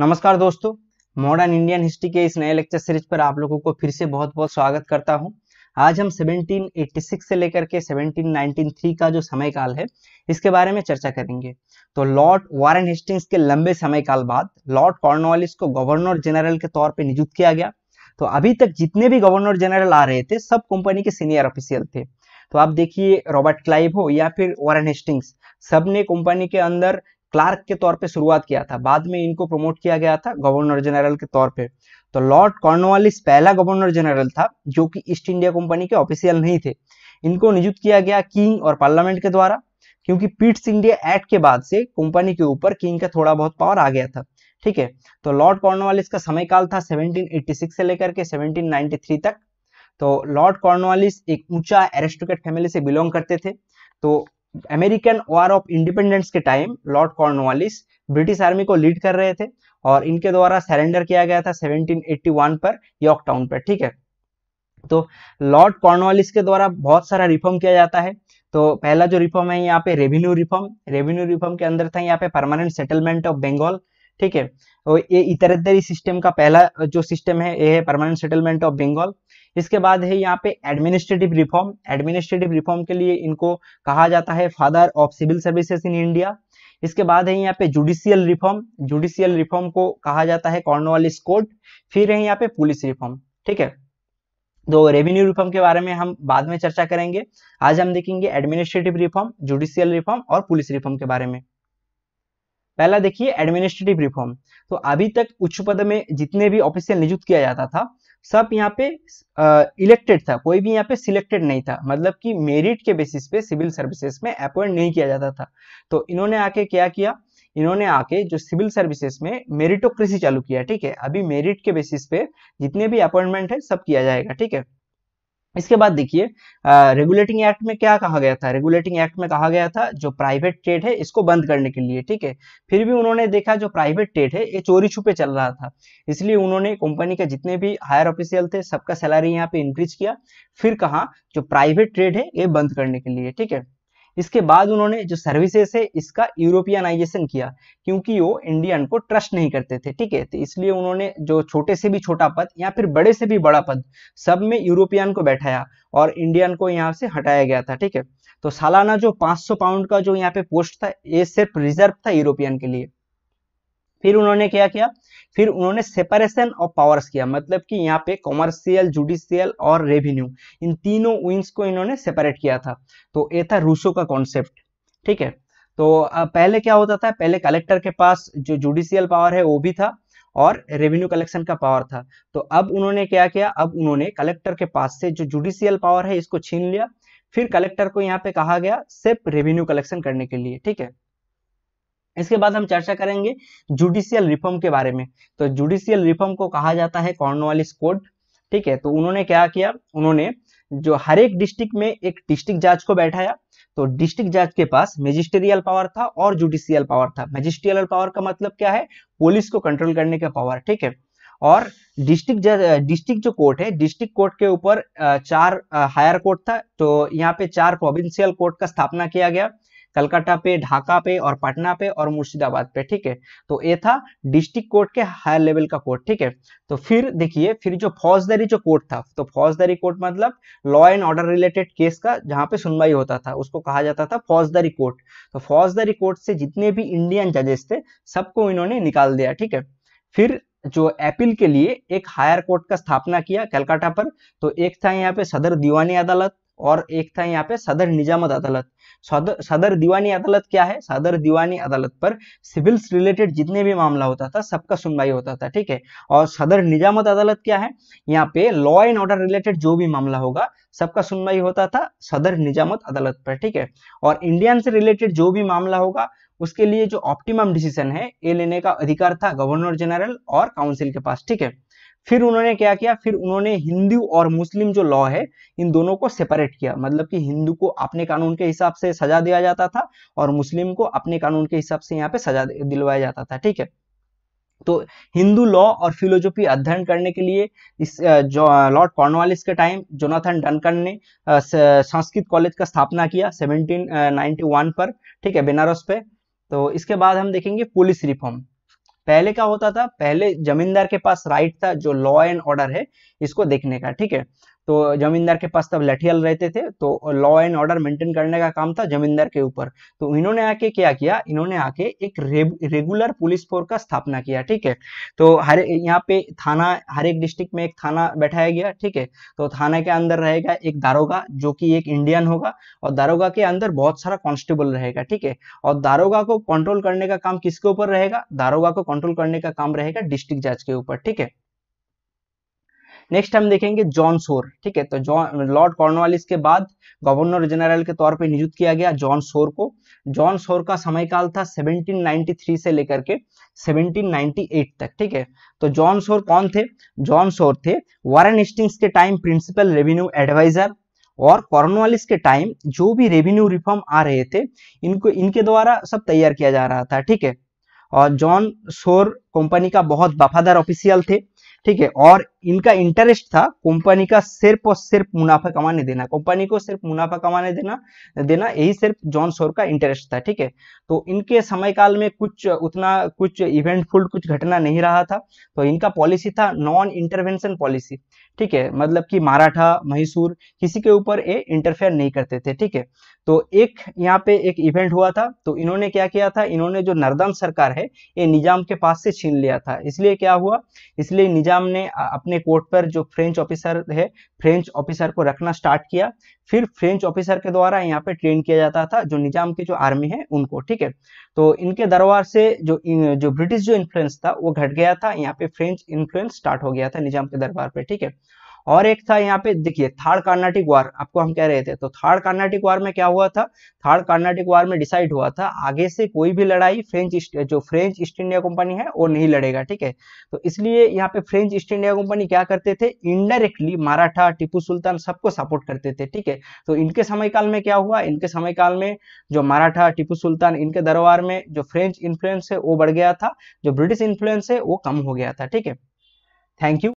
नमस्कार दोस्तों modern Indian history के इस नए लेक्चर सीरीज पर आप लोगों को फिर से बहुत बहुत स्वागत करता हूं आज हम 1786 से लेकर के 1793 का जो समय काल है इसके बारे में चर्चा करेंगे तो लॉर्ड वारेन हेस्टिंग्स के लंबे समय काल बाद लॉर्ड कॉर्नवालिस को गवर्नर जनरल के तौर पर नियुक्त किया गया तो अभी तक जितने भी गवर्नर जनरल आ रहे थे सब कंपनी के सीनियर ऑफिसियल थे तो आप देखिए रॉबर्ट क्लाइव हो या फिर वारेन हेस्टिंग्स सब ने कंपनी के अंदर क्लार्क के तौर पे शुरुआत किया था बाद में इनको प्रमोट किया गया था गवर्नर जनरल के तौर पे तो लॉर्ड कॉर्नवालिस पहला गवर्नर जनरल था जो कि ईस्ट इंडिया कंपनी के ऑफिशियल नहीं थे इनको नियुक्त किया गया किंग और पार्लियामेंट के द्वारा क्योंकि पीट्स इंडिया एक्ट के बाद से कंपनी के ऊपर किंग का थोड़ा बहुत पावर आ गया था ठीक है तो लॉर्ड कॉर्नवालिस का समय काल था सेवनटीन से लेकर के सेवनटीन तक तो लॉर्ड कॉर्नवालिस एक ऊंचा एरेस्टोकेट फैमिली से बिलोंग करते थे तो अमेरिकन वॉर ऑफ इंडिपेंडेंस के time Lord Cornwallis British army को लीड कर रहे थे और इनके द्वारा सरेंडर किया गया था 1781 पर यॉर्क टाउन पर ठीक है तो लॉर्ड कॉर्नवालिस के द्वारा बहुत सारा रिफॉर्म किया जाता है तो पहला जो रिफॉर्म है यहाँ पे रेवेन्यू रिफॉर्म रेवेन्यू रिफॉर्म के अंदर था यहाँ पे परमानेंट सेटलमेंट ऑफ बंगाल ठीक है और ये इतरदरी सिस्टम का पहला जो सिस्टम है ये है परमानेंट सेटलमेंट ऑफ बंगाल इसके बाद है यहाँ पे एडमिनिस्ट्रेटिव रिफॉर्म एडमिनिस्ट्रेटिव रिफॉर्म के लिए इनको कहा जाता है father of civil services in India इसके बाद है यहाँ पे जुडिशियल रिफॉर्म जुडिशियल रिफॉर्म को कहा जाता है कॉर्नवालिस कोर्ट फिर है यहाँ पे पुलिस रिफॉर्म ठीक है तो रेवेन्यू रिफॉर्म के बारे में हम बाद में चर्चा करेंगे आज हम देखेंगे एडमिनिस्ट्रेटिव रिफॉर्म जुडिशियल रिफॉर्म और पुलिस रिफॉर्म के बारे में पहला देखिए एडमिनिस्ट्रेटिव रिफॉर्म तो अभी तक उच्च पद में जितने भी ऑफिसियल नियुक्त किया जाता था सब यहाँ पे इलेक्टेड था कोई भी यहाँ पे सिलेक्टेड नहीं था मतलब कि मेरिट के बेसिस पे सिविल सर्विसेज में अपॉइंट नहीं किया जाता था तो इन्होंने आके क्या किया इन्होंने आके जो सिविल सर्विसेज में मेरिटोक्रेसी चालू किया ठीक है अभी मेरिट के बेसिस पे जितने भी अपॉइंटमेंट है सब किया जाएगा ठीक है इसके बाद देखिए रेगुलेटिंग एक्ट में क्या कहा गया था रेगुलेटिंग एक्ट में कहा गया था जो प्राइवेट ट्रेड है इसको बंद करने के लिए ठीक है फिर भी उन्होंने देखा जो प्राइवेट ट्रेड है ये चोरी छुपे चल रहा था इसलिए उन्होंने कंपनी के जितने भी हायर ऑफिशियल थे सबका सैलरी यहाँ पे इंक्रीज किया फिर कहा जो प्राइवेट ट्रेड है ये बंद करने के लिए ठीक है इसके बाद उन्होंने जो सर्विसेज है इसका यूरोपियनाइजेशन किया क्योंकि वो इंडियन को ट्रस्ट नहीं करते थे ठीक है तो इसलिए उन्होंने जो छोटे से भी छोटा पद या फिर बड़े से भी बड़ा पद सब में यूरोपियन को बैठाया और इंडियन को यहाँ से हटाया गया था ठीक है तो सालाना जो 500 पाउंड का जो यहाँ पे पोस्ट था ये सिर्फ रिजर्व था यूरोपियन के लिए फिर उन्होंने क्या किया फिर उन्होंने सेपरेशन ऑफ पावर्स किया मतलब कि यहाँ पे कॉमर्शियल जुडिशियल और रेवेन्यू इन तीनों विंग्स को इन्होंने सेपरेट किया था तो ये था रूसो का कॉन्सेप्ट ठीक है तो पहले क्या होता था पहले कलेक्टर के पास जो जुडिशियल पावर है वो भी था और रेवेन्यू कलेक्शन का पावर था तो अब उन्होंने क्या किया अब उन्होंने कलेक्टर के पास से जो जुडिशियल पावर है इसको छीन लिया फिर कलेक्टर को यहाँ पे कहा गया सिर्फ रेवेन्यू कलेक्शन करने के लिए ठीक है इसके बाद हम चर्चा करेंगे जुडिशियल रिफॉर्म के बारे में तो जुडिशियल रिफॉर्म को कहा जाता है कॉर्नवालिस कोर्ट ठीक है तो उन्होंने क्या किया उन्होंने जो हर एक डिस्ट्रिक्ट में एक डिस्ट्रिक्ट जज को बैठाया तो डिस्ट्रिक्ट जज के पास मेजिस्टेरियल पावर था और जुडिशियल पावर था मेजिस्ट्रियल पावर का मतलब क्या है पुलिस को कंट्रोल करने का पावर ठीक है और डिस्ट्रिक्ट जज डिस्ट्रिक्ट जो कोर्ट है डिस्ट्रिक्ट कोर्ट के ऊपर चार हायर कोर्ट था तो यहाँ पे चार प्रोविंशियल कोर्ट का स्थापना किया गया कलकत्ता पे ढाका पे और पटना पे और मुर्शिदाबाद पे ठीक है तो ये था डिस्ट्रिक्ट कोर्ट के हायर लेवल का कोर्ट ठीक है तो फिर देखिए फिर जो फौजदारी जो कोर्ट था तो फौजदारी कोर्ट मतलब law and order related case का जहाँ पे सुनवाई होता था उसको कहा जाता था फौजदारी कोर्ट तो फौजदारी कोर्ट से जितने भी इंडियन जजेस थे सबको इन्होंने निकाल दिया ठीक है फिर जो अपील के लिए एक हायर कोर्ट का स्थापना किया कलकाता पर तो एक था यहाँ पे सदर दीवानी अदालत और एक था यहाँ पे सदर निजामत अदालत सदर दीवानी अदालत क्या है सदर दीवानी अदालत पर सिविल्स रिलेटेड जितने भी मामला होता था सबका सुनवाई होता था ठीक है और सदर निजामत अदालत क्या है यहाँ पे लॉ एंड ऑर्डर रिलेटेड जो भी मामला होगा सबका सुनवाई होता था सदर निजामत अदालत पर ठीक है और इंडियन से रिलेटेड जो भी मामला होगा उसके लिए जो ऑप्टिमम डिसीजन है ये लेने का अधिकार था गवर्नर जनरल और काउंसिल के पास ठीक है फिर उन्होंने क्या किया फिर उन्होंने हिंदू और मुस्लिम जो लॉ है इन दोनों को सेपरेट किया मतलब कि हिंदू को अपने कानून के हिसाब से सजा दिया जाता था और मुस्लिम को अपने कानून के हिसाब से यहाँ पे सजा दिलवाया जाता था ठीक है तो हिंदू लॉ और फिलोजोफी अध्ययन करने के लिए इस जो लॉर्ड कॉर्नवालिस के टाइम जोनाथन डनकन ने संस्कृत कॉलेज का स्थापना किया 1791 पर ठीक है बेनारस पे तो इसके बाद हम देखेंगे पुलिस रिफॉर्म पहले क्या होता था पहले जमींदार के पास राइट था जो लॉ एंड ऑर्डर है इसको देखने का ठीक है तो जमींदार के पास तब लठियल रहते थे तो लॉ एंड ऑर्डर मेंटेन करने का काम था जमींदार के ऊपर तो इन्होंने आके क्या किया इन्होंने आके एक रे, रेगुलर पुलिस फोर्स का स्थापना किया ठीक है तो हर यहाँ पे थाना हर एक डिस्ट्रिक्ट में एक थाना बैठाया गया ठीक है तो थाना के अंदर रहेगा एक दारोगा जो की एक इंडियन होगा और दारोगा के अंदर बहुत सारा कॉन्स्टेबल रहेगा ठीक है और दारोगा को कंट्रोल करने का काम किसके ऊपर रहेगा दारोगा को कंट्रोल करने का काम रहेगा डिस्ट्रिक्ट जज के ऊपर ठीक है नेक्स्ट हम देखेंगे जॉन सोर ठीक है तो जॉन लॉर्ड कॉर्नवालिस के बाद गवर्नर जनरल के तौर पे नियुक्त किया गया जॉन सोर को जॉन सोर का समय काल था 1793 से लेकर के 1798 तक ठीक है तो जॉन सोर कौन थे जॉन सोर थे वारन एस्टिंग्स के टाइम प्रिंसिपल रेवेन्यू एडवाइजर और कॉर्नवालिस के टाइम जो भी रेवेन्यू रिफॉर्म आ रहे थे इनको इनके द्वारा सब तैयार किया जा रहा था ठीक है और जॉन सोर कंपनी का बहुत वफादार ऑफिशियल थे ठीक है और इनका इंटरेस्ट था कंपनी का सिर्फ और सिर्फ मुनाफा कमाने देना कंपनी को सिर्फ मुनाफा कमाने देना देना यही सिर्फ जॉन शोर का इंटरेस्ट था ठीक है तो इनके समय काल में कुछ उतना कुछ इवेंटफुल कुछ घटना नहीं रहा था तो इनका पॉलिसी था नॉन इंटरवेंशन पॉलिसी ठीक है मतलब कि मराठा मैसूर किसी के ऊपर ये इंटरफेयर नहीं करते थे ठीक है तो एक यहाँ पे एक इवेंट हुआ था तो इन्होंने क्या किया था इन्होंने जो नर्दम सरकार है ये निजाम के पास से छीन लिया था इसलिए क्या हुआ इसलिए निजाम ने अपने अपने कोर्ट पर जो फ्रेंच ऑफिसर है फ्रेंच ऑफिसर को रखना स्टार्ट किया फिर फ्रेंच ऑफिसर के द्वारा यहाँ पे ट्रेन किया जाता था जो निजाम की जो आर्मी है उनको ठीक है तो इनके दरबार से जो जो ब्रिटिश जो इन्फ्लुएंस था वो घट गया था यहाँ पे फ्रेंच इन्फ्लुएंस स्टार्ट हो गया था निजाम के दरबार पे ठीक है और एक था यहाँ पे देखिए थर्ड कर्नाटिक वार आपको हम कह रहे थे तो थर्ड कर्नाटिक वार में क्या हुआ था थर्ड कर्नाटिक वार में डिसाइड हुआ था आगे से कोई भी लड़ाई फ्रेंच जो फ्रेंच ईस्ट इंडिया कंपनी है वो नहीं लड़ेगा ठीक है तो इसलिए यहाँ पे फ्रेंच ईस्ट इंडिया कंपनी क्या करते थे इनडायरेक्टली मराठा टीपू सुल्तान सबको सपोर्ट करते थे ठीक है तो इनके समय काल में क्या हुआ इनके समय काल में जो मराठा टीपू सुल्तान इनके दरबार में जो फ्रेंच इन्फ्लुएंस है वो बढ़ गया था जो ब्रिटिश इन्फ्लुएंस है वो कम हो गया था ठीक है थैंक यू